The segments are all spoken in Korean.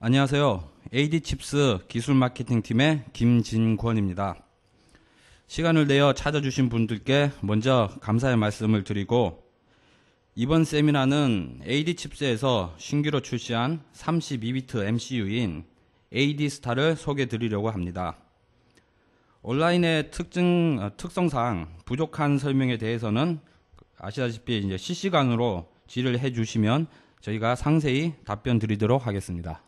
안녕하세요. AD 칩스 기술 마케팅 팀의 김진권입니다. 시간을 내어 찾아주신 분들께 먼저 감사의 말씀을 드리고 이번 세미나는 AD 칩스에서 신규로 출시한 32비트 MCU인 AD 스타를 소개 드리려고 합니다. 온라인의 특징, 어, 특성상 부족한 설명에 대해서는 아시다시피 이제 실시간으로 질의를 해 주시면 저희가 상세히 답변 드리도록 하겠습니다.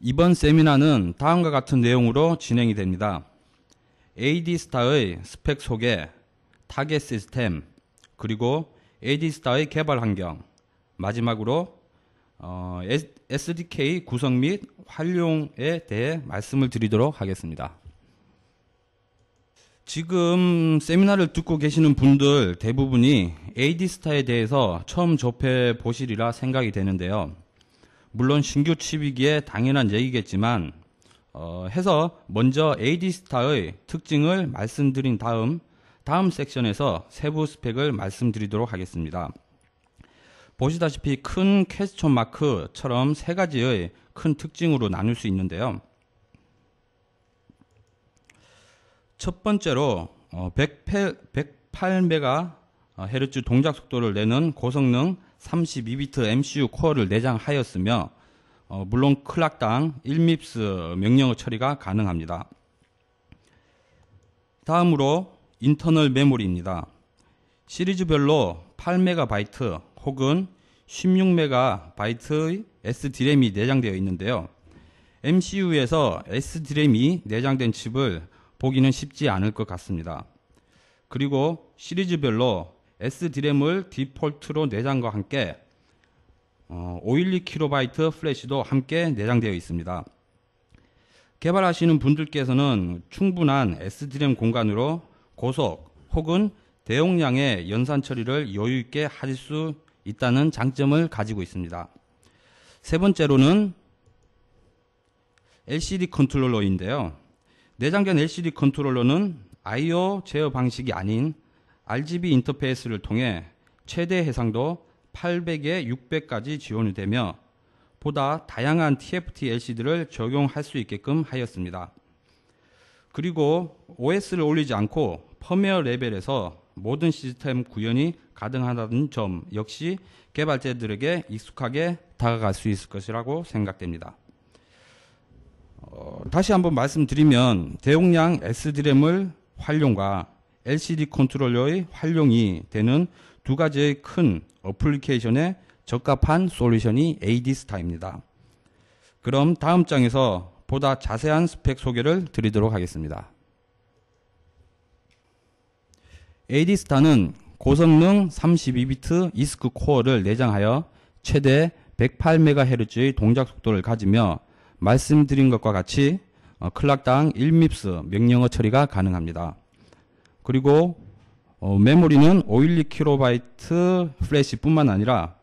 이번 세미나는 다음과 같은 내용으로 진행이 됩니다. AD스타의 스펙 소개, 타겟 시스템, 그리고 AD스타의 개발 환경, 마지막으로 어, SDK 구성 및 활용에 대해 말씀을 드리도록 하겠습니다. 지금 세미나를 듣고 계시는 분들 대부분이 AD스타에 대해서 처음 접해 보시리라 생각이 되는데요. 물론 신규 칩이기에 당연한 얘기겠지만 어, 해서 먼저 AD스타의 특징을 말씀드린 다음 다음 섹션에서 세부 스펙을 말씀드리도록 하겠습니다. 보시다시피 큰 캐스천 마크처럼 세 가지의 큰 특징으로 나눌 수 있는데요. 첫 번째로 108, 어, 108메가 헤르츠 동작 속도를 내는 고성능 32비트 MCU 코어를 내장하였으며 어, 물론 클락당 1밉스 명령어 처리가 가능합니다. 다음으로 인터널 메모리입니다. 시리즈별로 8MB 혹은 16MB의 SDRAM이 내장되어 있는데요. MCU에서 SDRAM이 내장된 칩을 보기는 쉽지 않을 것 같습니다. 그리고 시리즈별로 SDRAM을 디폴트로 내장과 함께 512KB 어, 플래시도 함께 내장되어 있습니다. 개발하시는 분들께서는 충분한 SDRAM 공간으로 고속 혹은 대용량의 연산 처리를 여유 있게 하실 수 있다는 장점을 가지고 있습니다. 세 번째로는 LCD 컨트롤러인데요. 내장된 LCD 컨트롤러는 I/O 제어 방식이 아닌 RGB 인터페이스를 통해 최대 해상도 800에 600까지 지원이 되며 보다 다양한 TFT LCD를 적용할 수 있게끔 하였습니다. 그리고 OS를 올리지 않고 펌웨어 레벨에서 모든 시스템 구현이 가능하다는 점 역시 개발자들에게 익숙하게 다가갈 수 있을 것이라고 생각됩니다. 어, 다시 한번 말씀드리면 대용량 SDRAM을 활용과 LCD 컨트롤러의 활용이 되는 두 가지의 큰 어플리케이션에 적합한 솔루션이 AD스타입니다. 그럼 다음 장에서 보다 자세한 스펙 소개를 드리도록 하겠습니다. AD스타는 고성능 32비트 이스크 코어를 내장하여 최대 108MHz의 동작 속도를 가지며 말씀드린 것과 같이 어, 클락당 1밉스 명령어 처리가 가능합니다. 그리고 어, 메모리는 512KB 플래시뿐만 아니라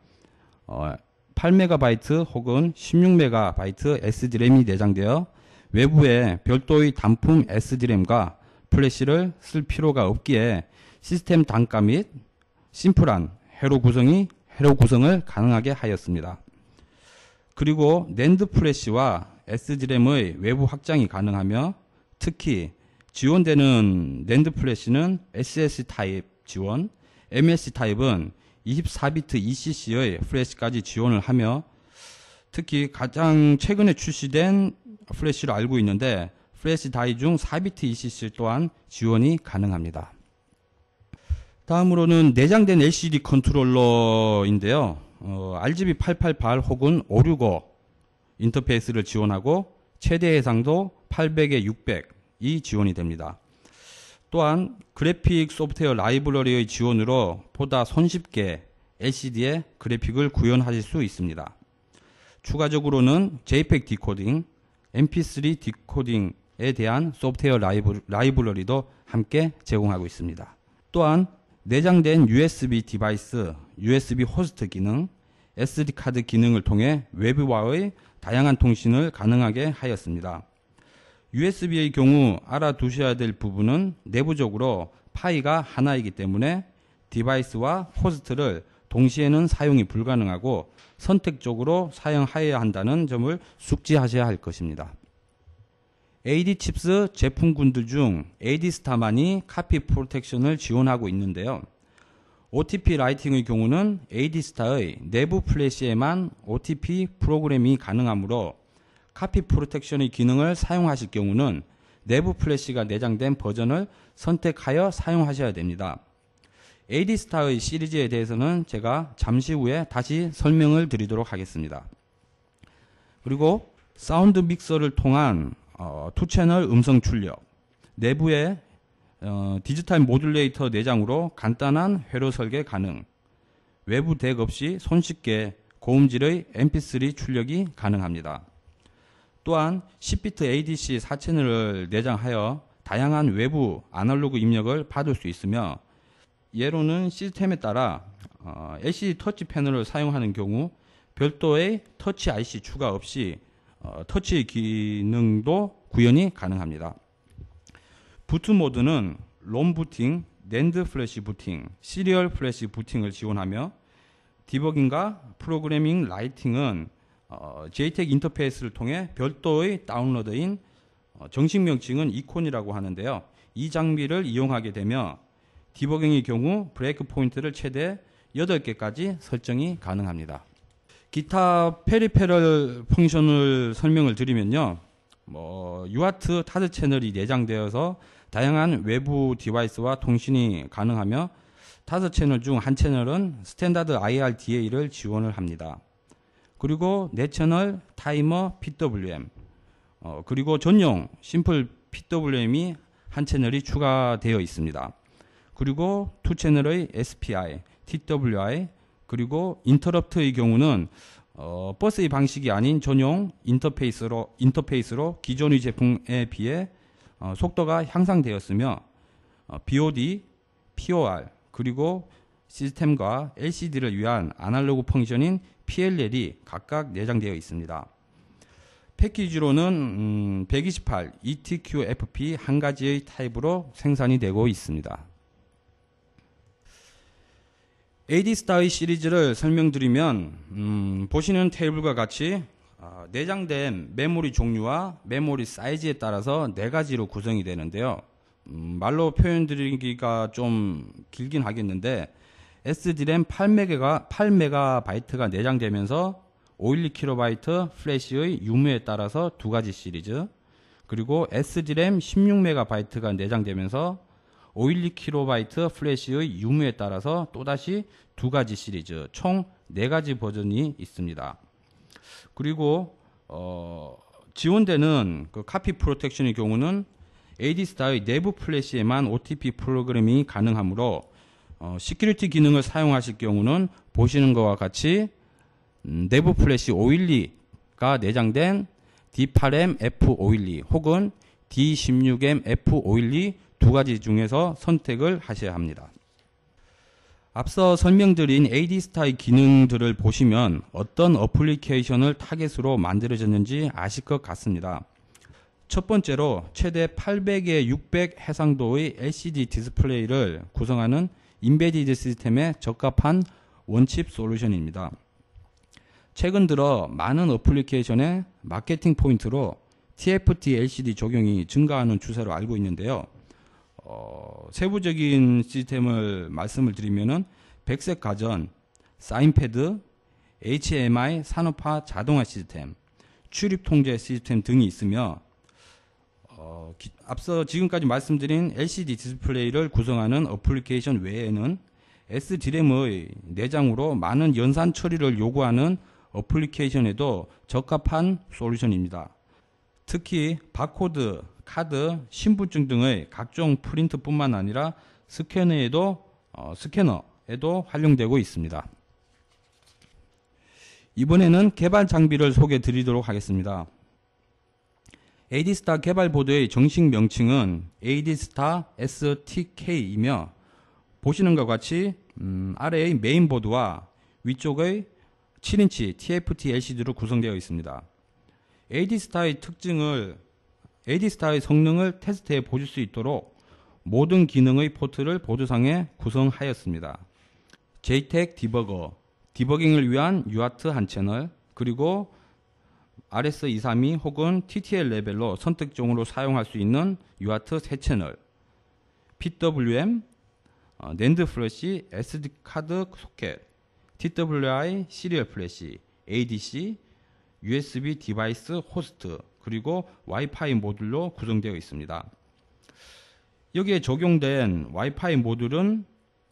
어, 8MB 혹은 16MB SD램이 내장되어 외부에 별도의 단품 SD램과 플래시를 쓸 필요가 없기에 시스템 단가 및 심플한 회로 구성이 회로 구성을 가능하게 하였습니다. 그리고 낸드 플래시와 SD램의 외부 확장이 가능하며 특히 지원되는 랜드 플래시는 SS 타입 지원, MS 타입은 24비트 ECC의 플래시까지 지원을 하며 특히 가장 최근에 출시된 플래시로 알고 있는데 플래시 다이 중 4비트 ECC 또한 지원이 가능합니다. 다음으로는 내장된 LCD 컨트롤러인데요. 어, RGB888 혹은 565 인터페이스를 지원하고 최대 해상도 800에 600, 이 지원이 됩니다. 또한 그래픽 소프트웨어 라이브러리의 지원으로 보다 손쉽게 LCD의 그래픽을 구현하실 수 있습니다. 추가적으로는 JPEG 디코딩, MP3 디코딩에 대한 소프트웨어 라이브, 라이브러리도 함께 제공하고 있습니다. 또한 내장된 USB 디바이스, USB 호스트 기능, SD 카드 기능을 통해 외부와의 다양한 통신을 가능하게 하였습니다. USB의 경우 알아두셔야 될 부분은 내부적으로 파이가 하나이기 때문에 디바이스와 호스트를 동시에는 사용이 불가능하고 선택적으로 사용하여야 한다는 점을 숙지하셔야 할 것입니다. AD 칩스 제품군들 중 AD 스타만이 카피 프로텍션을 지원하고 있는데요. OTP 라이팅의 경우는 AD 스타의 내부 플래시에만 OTP 프로그램이 가능하므로 카피 프로텍션의 기능을 사용하실 경우는 내부 플래시가 내장된 버전을 선택하여 사용하셔야 됩니다. AD스타의 시리즈에 대해서는 제가 잠시 후에 다시 설명을 드리도록 하겠습니다. 그리고 사운드 믹서를 통한 어, 투 채널 음성 출력, 내부에 어, 디지털 모듈레이터 내장으로 간단한 회로 설계 가능, 외부 덱 없이 손쉽게 고음질의 mp3 출력이 가능합니다. 또한 10비트 ADC 4채널을 내장하여 다양한 외부 아날로그 입력을 받을 수 있으며 예로는 시스템에 따라 LCD 어, 터치 패널을 사용하는 경우 별도의 터치 IC 추가 없이 어, 터치 기능도 구현이 가능합니다. 부트 모드는 롬 부팅, 랜드 플래시 부팅, 시리얼 플래시 부팅을 지원하며 디버깅과 프로그래밍 라이팅은 JTAG 어, 인터페이스를 통해 별도의 다운로드인 어, 정식 명칭은 이콘이라고 하는데요. 이 장비를 이용하게 되며 디버깅의 경우 브레이크 포인트를 최대 8개까지 설정이 가능합니다. 기타 페리페럴 펑션을 설명을 드리면요. 뭐 UART 타드 채널이 내장되어서 다양한 외부 디바이스와 통신이 가능하며 타드 채널 중 한 채널은 스탠다드 IR DA를 지원을 합니다. 그리고 내 채널 타이머 PWM 어, 그리고 전용 심플 PWM이 한 채널이 추가되어 있습니다. 그리고 두 채널의 SPI, TWI 그리고 인터럽트의 경우는 어, 버스의 방식이 아닌 전용 인터페이스로 인터페이스로 기존의 제품에 비해 어, 속도가 향상되었으며 어, BOD, POR 그리고 시스템과 LCD를 위한 아날로그 펑션인 PLL이 각각 내장되어 있습니다. 패키지로는 음, 128 ETQFP 한 가지의 타입으로 생산이 되고 있습니다. a d s t a r 의 시리즈를 설명드리면 음, 보시는 테이블과 같이 어, 내장된 메모리 종류와 메모리 사이즈에 따라서 네 가지로 구성이 되는데요. 음, 말로 표현드리기가 좀 길긴 하겠는데 SD램 8메가, 8메가바이트가 내장되면서 512KB 플래시의 유무에 따라서 두 가지 시리즈, 그리고 SD램 16메가바이트가 내장되면서 512KB 플래시의 유무에 따라서 또다시 두 가지 시리즈, 총 네 가지 버전이 있습니다. 그리고 어, 지원되는 그 카피 프로텍션의 경우는 AD스타의 내부 플래시에만 OTP 프로그램이 가능하므로 어, 시큐리티 기능을 사용하실 경우는 보시는 것과 같이 음, 내부 플래시 512가 내장된 D8M F512 혹은 D16M F512 두 가지 중에서 선택을 하셔야 합니다. 앞서 설명드린 AD스타의 기능들을 보시면 어떤 어플리케이션을 타겟으로 만들어졌는지 아실 것 같습니다. 첫 번째로 최대 800에 600 해상도의 LCD 디스플레이를 구성하는 인베디드 시스템에 적합한 원칩 솔루션입니다. 최근 들어 많은 어플리케이션의 마케팅 포인트로 TFT LCD 적용이 증가하는 추세로 알고 있는데요. 어, 세부적인 시스템을 말씀을 드리면은 백색 가전, 사인패드, HMI 산업화 자동화 시스템, 출입 통제 시스템 등이 있으며 어, 기, 앞서 지금까지 말씀드린 LCD 디스플레이를 구성하는 어플리케이션 외에는 SDRAM의 내장으로 많은 연산 처리를 요구하는 어플리케이션에도 적합한 솔루션입니다. 특히 바코드, 카드, 신분증 등의 각종 프린트뿐만 아니라 스캐너에도 어, 스캐너에도 활용되고 있습니다. 이번에는 개발 장비를 소개 드리도록 하겠습니다. a d 스타 개발 보드의 정식 명칭은 a d 스타 STK이며 보시는 것 같이 음, 아래의 메인보드와 위쪽의 7인치 TFT LCD로 구성되어 있습니다. a d 스타의 특징을 a d 스타의 성능을 테스트해 보실 수 있도록 모든 기능의 포트를 보드상에 구성하였습니다. JTAG 디버거, 디버깅을 위한 UART 한 채널, 그리고 RS232 혹은 TTL 레벨로 선택종으로 사용할 수 있는 유아트 세 채널, PWM, 어, 낸드 플래시, SD 카드 소켓, TWI 시리얼 플래시, ADC, USB 디바이스 호스트, 그리고 와이파이 모듈로 구성되어 있습니다. 여기에 적용된 와이파이 모듈은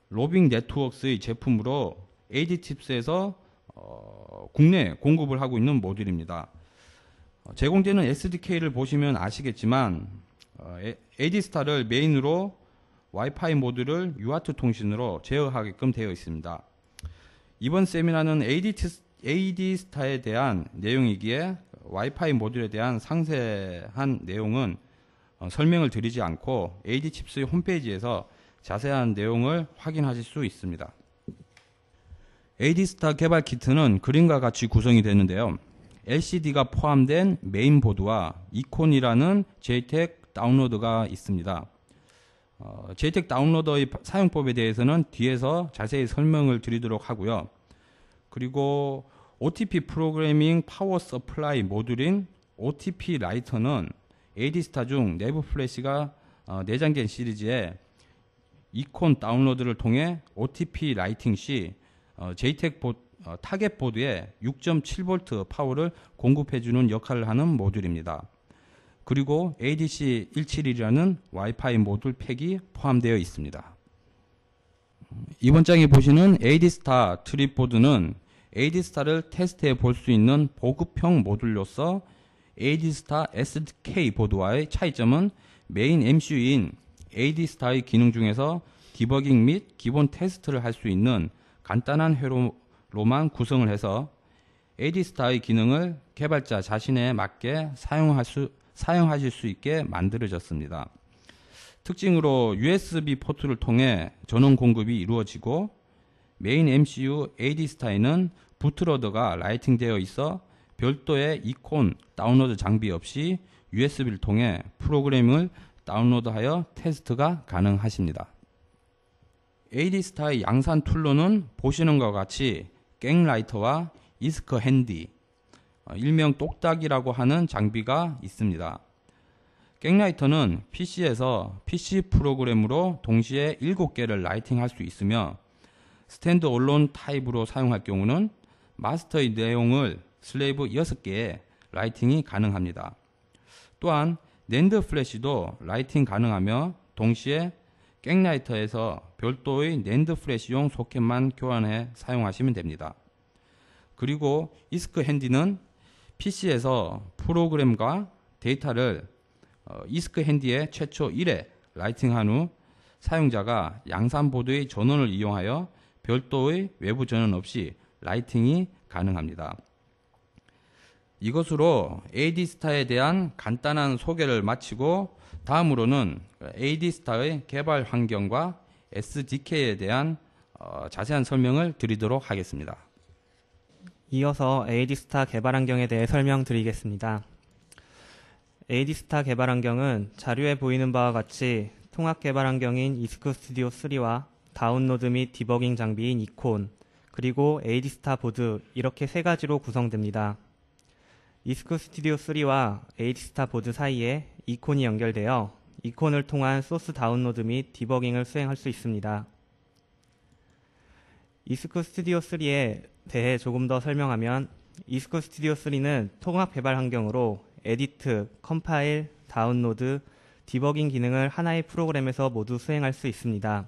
로빙 네트워크의 제품으로 a d t i p s 에서 어, 국내 공급을 하고 있는 모듈입니다. 어, 제공되는 SDK를 보시면 아시겠지만 어, 에디스타를 메인으로 와이파이 모드를 유아 t 통신으로 제어하게끔 되어 있습니다. 이번 세미나는 AD스타에 대한 내용이기에 와이파이 모듈에 대한 상세한 내용은 어, 설명을 드리지 않고 AD 칩스의 홈페이지에서 자세한 내용을 확인하실 수 있습니다. AD스타 개발 키트는 그림과 같이 구성이 되는데요. LCD가 포함된 메인보드와 이콘이라는 JTAG 다운로드가 있습니다. 어, JTAG 다운로더의 사용법에 대해서는 뒤에서 자세히 설명을 드리도록 하고요. 그리고 OTP 프로그래밍 파워 서플라이 모듈인 OTP 라이터는 AD스타 중 내부 플래시가 어, 내장된 시리즈에 이콘 다운로드를 통해 OTP 라이팅 시 어, JTAG 어, 타겟 보드에 6.7V 파워를 공급해주는 역할을 하는 모듈입니다. 그리고 ADC17이라는 와이파이 모듈 팩이 포함되어 있습니다. 이번 장에 보시는 AD스타 트립보드는 AD스타를 테스트해 볼 수 있는 보급형 모듈로서 AD스타 SDK 보드와의 차이점은 메인 MCU인 AD스타의 기능 중에서 디버깅 및 기본 테스트를 할 수 있는 간단한 회로 로만 구성을 해서 에디스타의 기능을 개발자 자신에 맞게 사용할 수, 사용하실 수 있게 만들어졌습니다. 특징으로 USB 포트를 통해 전원 공급이 이루어지고 메인 MCU AD스타에는 부트러드가 라이팅되어 있어 별도의 이콘 다운로드 장비 없이 USB를 통해 프로그램을 다운로드하여 테스트가 가능하십니다. AD스타의 양산 툴로는 보시는 것과 같이 갱라이터와 이스크 핸디, 어, 일명 똑딱이라고 하는 장비가 있습니다. 갱라이터는 PC에서 PC 프로그램으로 동시에 7개를 라이팅할 수 있으며 스탠드 언론 타입으로 사용할 경우는 마스터의 내용을 슬레이브 6개에 라이팅이 가능합니다. 또한 낸드 플래시도 라이팅 가능하며 동시에 깽라이터에서 별도의 낸드 프레쉬용 소켓만 교환해 사용하시면 됩니다. 그리고 이스크 핸디는 PC에서 프로그램과 데이터를 어, 이스크 핸디에 최초 1회 라이팅한 후 사용자가 양산보드의 전원을 이용하여 별도의 외부 전원 없이 라이팅이 가능합니다. 이것으로 AD스타에 대한 간단한 소개를 마치고 다음으로는 AD스타의 개발 환경과 SDK에 대한 어, 자세한 설명을 드리도록 하겠습니다. 이어서 AD스타 개발 환경에 대해 설명드리겠습니다. AD스타 개발 환경은 자료에 보이는 바와 같이 통합 개발 환경인 이스크 스튜디오 3와 다운로드 및 디버깅 장비인 이콘, 그리고 AD스타 보드 이렇게 세 가지로 구성됩니다. 이스크 스튜디오 3와 AD스타 보드 사이에 이콘이 연결되어 이콘을 통한 소스 다운로드 및 디버깅을 수행할 수 있습니다. 이스크 스튜디오 3에 대해 조금 더 설명하면 이스크 스튜디오 3는 통합 개발 환경으로 에디트, 컴파일, 다운로드, 디버깅 기능을 하나의 프로그램에서 모두 수행할 수 있습니다.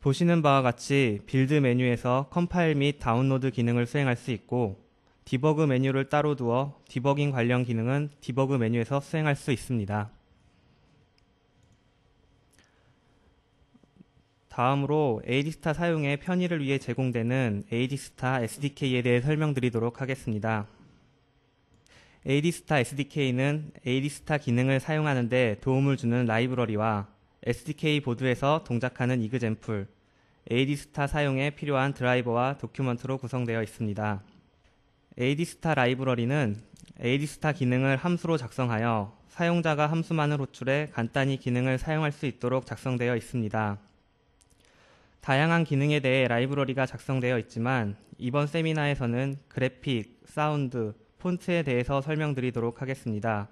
보시는 바와 같이 빌드 메뉴에서 컴파일 및 다운로드 기능을 수행할 수 있고 디버그 메뉴를 따로 두어 디버깅 관련 기능은 디버그 메뉴에서 수행할 수 있습니다. 다음으로 AD스타 사용의 편의를 위해 제공되는 AD스타 SDK에 대해 설명드리도록 하겠습니다. AD스타 SDK는 AD스타 기능을 사용하는데 도움을 주는 라이브러리와 SDK 보드에서 동작하는 이그젬플, AD스타 사용에 필요한 드라이버와 도큐먼트로 구성되어 있습니다. AD스타 라이브러리는 AD스타 기능을 함수로 작성하여 사용자가 함수만을 호출해 간단히 기능을 사용할 수 있도록 작성되어 있습니다. 다양한 기능에 대해 라이브러리가 작성되어 있지만 이번 세미나에서는 그래픽, 사운드, 폰트에 대해서 설명드리도록 하겠습니다.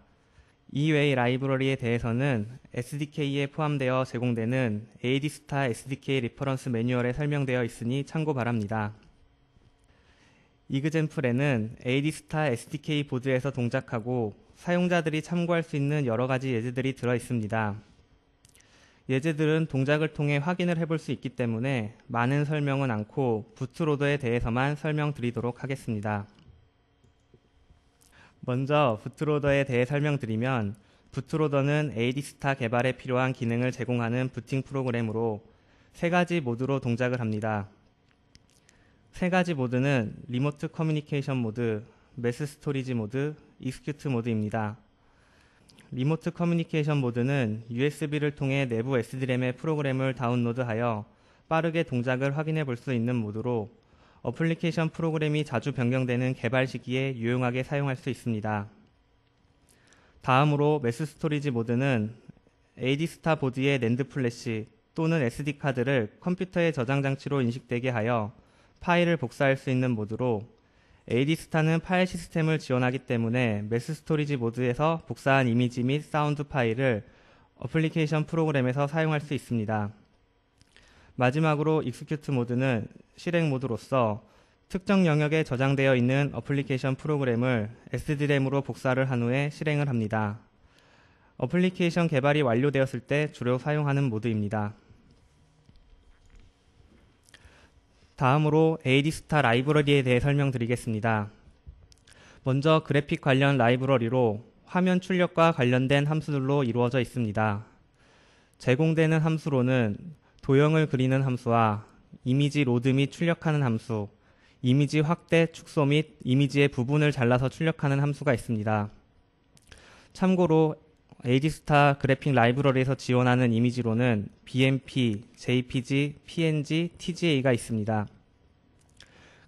이외의 라이브러리에 대해서는 SDK에 포함되어 제공되는 AD스타 SDK 리퍼런스 매뉴얼에 설명되어 있으니 참고 바랍니다. 이그젠플에는 AD스타 SDK 보드에서 동작하고 사용자들이 참고할 수 있는 여러 가지 예제들이 들어 있습니다. 예제들은 동작을 통해 확인을 해볼 수 있기 때문에 많은 설명은 않고 부트로더에 대해서만 설명드리도록 하겠습니다. 먼저 부트로더에 대해 설명드리면 부트로더는 AD스타 개발에 필요한 기능을 제공하는 부팅 프로그램으로 세 가지 모드로 동작을 합니다. 세 가지 모드는 리모트 커뮤니케이션 모드, 메스 스토리지 모드, 익스큐트 모드입니다. 리모트 커뮤니케이션 모드는 USB를 통해 내부 SDRAM의 프로그램을 다운로드하여 빠르게 동작을 확인해 볼 수 있는 모드로 어플리케이션 프로그램이 자주 변경되는 개발 시기에 유용하게 사용할 수 있습니다. 다음으로 메스 스토리지 모드는 AD스타 보드의 랜드 플래시 또는 SD카드를 컴퓨터의 저장 장치로 인식되게 하여 파일을 복사할 수 있는 모드로 AD스타는 파일 시스템을 지원하기 때문에 메스 스토리지 모드에서 복사한 이미지 및 사운드 파일을 어플리케이션 프로그램에서 사용할 수 있습니다. 마지막으로 익스큐트 모드는 실행 모드로서 특정 영역에 저장되어 있는 어플리케이션 프로그램을 SDRAM으로 복사를 한 후에 실행을 합니다. 어플리케이션 개발이 완료되었을 때 주로 사용하는 모드입니다. 다음으로 AD스타 라이브러리에 대해 설명드리겠습니다. 먼저 그래픽 관련 라이브러리로 화면 출력과 관련된 함수들로 이루어져 있습니다. 제공되는 함수로는 도형을 그리는 함수와 이미지 로드 및 출력하는 함수, 이미지 확대, 축소 및 이미지의 부분을 잘라서 출력하는 함수가 있습니다. 참고로 에이디스타 그래픽 라이브러리에서 지원하는 이미지로는 BMP, JPG, PNG, TGA가 있습니다.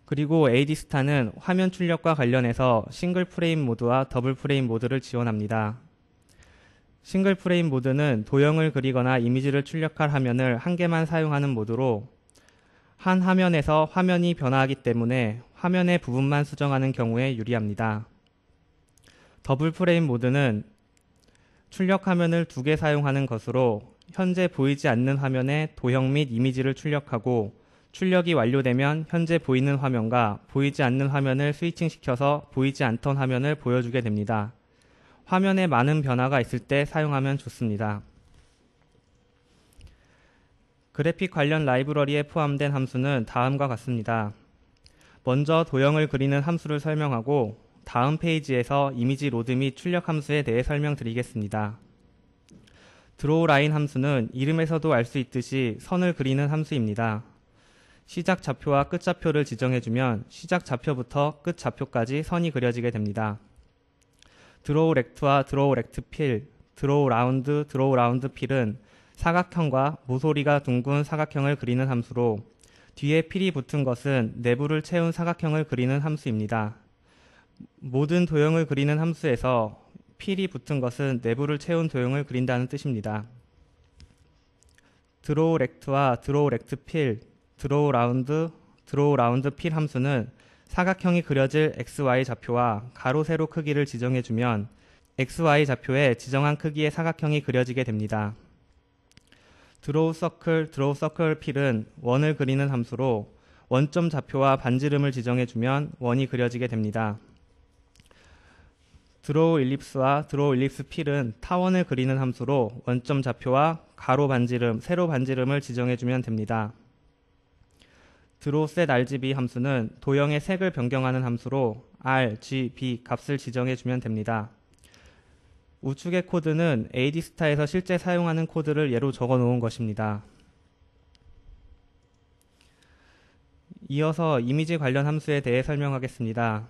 그리고 에이디스타는 화면 출력과 관련해서 싱글 프레임 모드와 더블 프레임 모드를 지원합니다. 싱글 프레임 모드는 도형을 그리거나 이미지를 출력할 화면을 한 개만 사용하는 모드로 한 화면에서 화면이 변화하기 때문에 화면의 부분만 수정하는 경우에 유리합니다. 더블 프레임 모드는 출력 화면을 두 개 사용하는 것으로 현재 보이지 않는 화면에 도형 및 이미지를 출력하고 출력이 완료되면 현재 보이는 화면과 보이지 않는 화면을 스위칭시켜서 보이지 않던 화면을 보여주게 됩니다. 화면에 많은 변화가 있을 때 사용하면 좋습니다. 그래픽 관련 라이브러리에 포함된 함수는 다음과 같습니다. 먼저 도형을 그리는 함수를 설명하고 다음 페이지에서 이미지 로드 및 출력 함수에 대해 설명드리겠습니다. 드로우 라인 함수는 이름에서도 알 수 있듯이 선을 그리는 함수입니다. 시작 좌표와 끝 좌표를 지정해주면 시작 좌표부터 끝 좌표까지 선이 그려지게 됩니다. 드로우 렉트와 드로우 렉트 필, 드로우 라운드, 드로우 라운드 필은 사각형과 모서리가 둥근 사각형을 그리는 함수로 뒤에 필이 붙은 것은 내부를 채운 사각형을 그리는 함수입니다. 모든 도형을 그리는 함수에서 필이 붙은 것은 내부를 채운 도형을 그린다는 뜻입니다. 드로우 렉트와 드로우 렉트 필, 드로우 라운드, 드로우 라운드 필 함수는 사각형이 그려질 xy 좌표와 가로 세로 크기를 지정해 주면 xy 좌표에 지정한 크기의 사각형이 그려지게 됩니다. 드로우 서클, 드로우 서클 필은 원을 그리는 함수로 원점 좌표와 반지름을 지정해 주면 원이 그려지게 됩니다. 드로우 일립스와 드로우 일립스 필은 타원을 그리는 함수로 원점 좌표와 가로 반지름, 세로 반지름을 지정해주면 됩니다. 드로우셋 RGB 함수는 도형의 색을 변경하는 함수로 R, G, B 값을 지정해주면 됩니다. 우측의 코드는 AD스타에서 실제 사용하는 코드를 예로 적어 놓은 것입니다. 이어서 이미지 관련 함수에 대해 설명하겠습니다.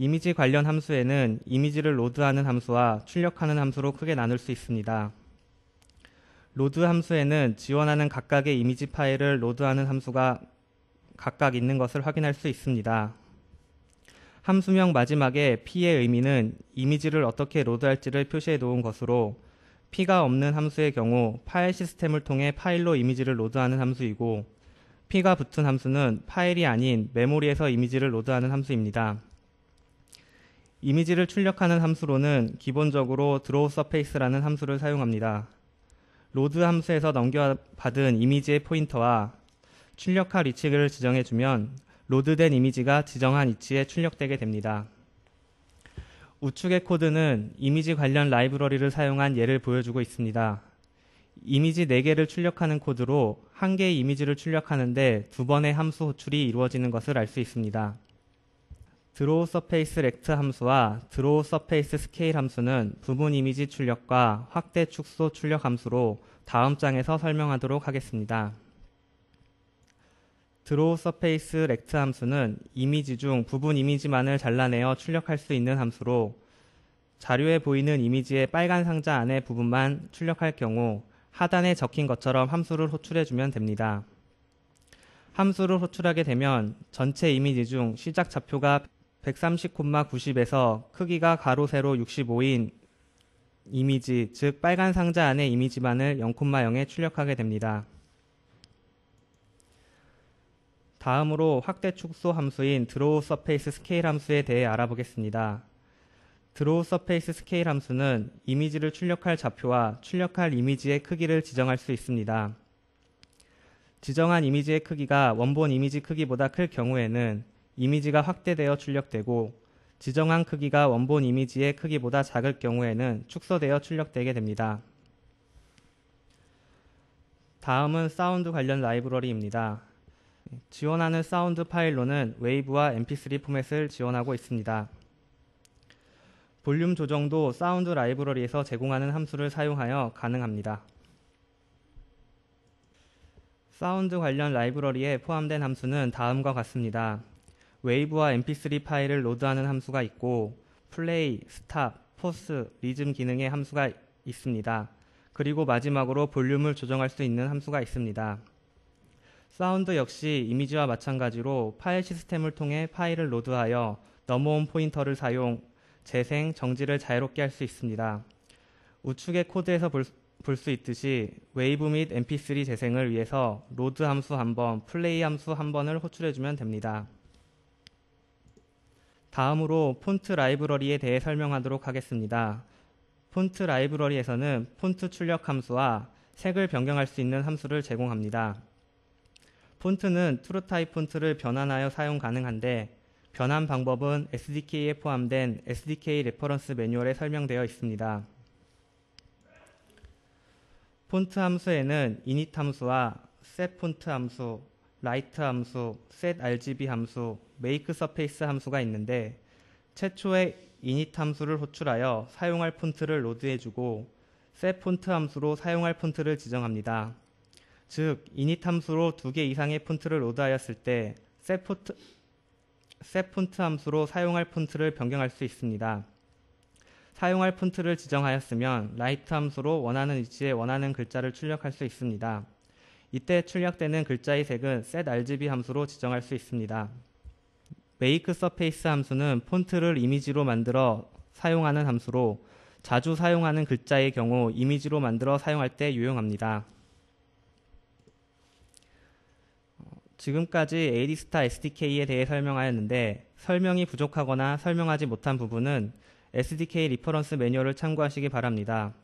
이미지 관련 함수에는 이미지를 로드하는 함수와 출력하는 함수로 크게 나눌 수 있습니다. 로드 함수에는 지원하는 각각의 이미지 파일을 로드하는 함수가 각각 있는 것을 확인할 수 있습니다. 함수명 마지막에 p의 의미는 이미지를 어떻게 로드할지를 표시해 놓은 것으로 p가 없는 함수의 경우 파일 시스템을 통해 파일로 이미지를 로드하는 함수이고 p가 붙은 함수는 파일이 아닌 메모리에서 이미지를 로드하는 함수입니다. 이미지를 출력하는 함수로는 기본적으로 draw surface라는 함수를 사용합니다. 로드 함수에서 넘겨받은 이미지의 포인터와 출력할 위치를 지정해주면 로드된 이미지가 지정한 위치에 출력되게 됩니다. 우측의 코드는 이미지 관련 라이브러리를 사용한 예를 보여주고 있습니다. 이미지 4개를 출력하는 코드로 1개의 이미지를 출력하는데 두 번의 함수 호출이 이루어지는 것을 알 수 있습니다. 드로우 서페이스 렉트 함수와 드로우 서페이스 스케일 함수는 부분 이미지 출력과 확대 축소 출력 함수로 다음 장에서 설명하도록 하겠습니다. 드로우 서페이스 렉트 함수는 이미지 중 부분 이미지만을 잘라내어 출력할 수 있는 함수로 자료에 보이는 이미지의 빨간 상자 안에 부분만 출력할 경우 하단에 적힌 것처럼 함수를 호출해주면 됩니다. 함수를 호출하게 되면 전체 이미지 중 시작 좌표가 130,90에서 크기가 가로 세로 65인 이미지, 즉 빨간 상자 안에 이미지만을 0,0에 출력하게 됩니다. 다음으로 확대 축소 함수인 드로우 서페이스 스케일 함수에 대해 알아보겠습니다. 드로우 서페이스 스케일 함수는 이미지를 출력할 좌표와 출력할 이미지의 크기를 지정할 수 있습니다. 지정한 이미지의 크기가 원본 이미지 크기보다 클 경우에는 이미지가 확대되어 출력되고 지정한 크기가 원본 이미지의 크기보다 작을 경우에는 축소되어 출력되게 됩니다. 다음은 사운드 관련 라이브러리입니다. 지원하는 사운드 파일로는 웨이브와 mp3 포맷을 지원하고 있습니다. 볼륨 조정도 사운드 라이브러리에서 제공하는 함수를 사용하여 가능합니다. 사운드 관련 라이브러리에 포함된 함수는 다음과 같습니다. 웨이브와 mp3 파일을 로드하는 함수가 있고 플레이, 스탑, 포스, 리즘 기능의 함수가 있습니다. 그리고 마지막으로 볼륨을 조정할 수 있는 함수가 있습니다. 사운드 역시 이미지와 마찬가지로 파일 시스템을 통해 파일을 로드하여 넘어온 포인터를 사용, 재생, 정지를 자유롭게 할 수 있습니다. 우측의 코드에서 볼 수 있듯이 웨이브 및 mp3 재생을 위해서 로드 함수 한 번, 플레이 함수 한 번을 호출해주면 됩니다. 다음으로 폰트 라이브러리에 대해 설명하도록 하겠습니다. 폰트 라이브러리에서는 폰트 출력 함수와 색을 변경할 수 있는 함수를 제공합니다. 폰트는 트루타입 폰트를 변환하여 사용 가능한데 변환 방법은 SDK에 포함된 SDK 레퍼런스 매뉴얼에 설명되어 있습니다. 폰트 함수에는 init 함수와 set 폰트 함수, write 함수, set rgb 함수, make surface 함수가 있는데 최초의 init 함수를 호출하여 사용할 폰트를 로드해주고 set 폰트 함수로 사용할 폰트를 지정합니다. 즉, init 함수로 두 개 이상의 폰트를 로드하였을 때 set 폰트, set 폰트 함수로 사용할 폰트를 변경할 수 있습니다. 사용할 폰트를 지정하였으면 라이트 함수로 원하는 위치에 원하는 글자를 출력할 수 있습니다. 이때 출력되는 글자의 색은 setRGB 함수로 지정할 수 있습니다. 메이크 서페이스 함수는 폰트를 이미지로 만들어 사용하는 함수로 자주 사용하는 글자의 경우 이미지로 만들어 사용할 때 유용합니다. 지금까지 AD스타 SDK에 대해 설명하였는데 설명이 부족하거나 설명하지 못한 부분은 SDK 리퍼런스 매뉴얼을 참고하시기 바랍니다.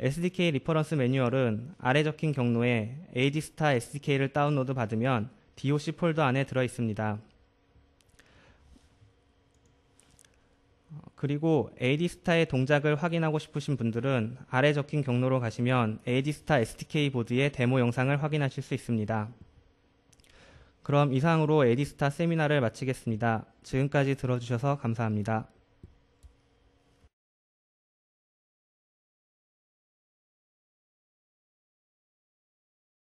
SDK 리퍼런스 매뉴얼은 아래 적힌 경로에 AD스타 SDK를 다운로드 받으면 DOC 폴더 안에 들어 있습니다. 그리고 AD스타의 동작을 확인하고 싶으신 분들은 아래 적힌 경로로 가시면 AD스타 SDK 보드의 데모 영상을 확인하실 수 있습니다. 그럼 이상으로 AD스타 세미나를 마치겠습니다. 지금까지 들어주셔서 감사합니다.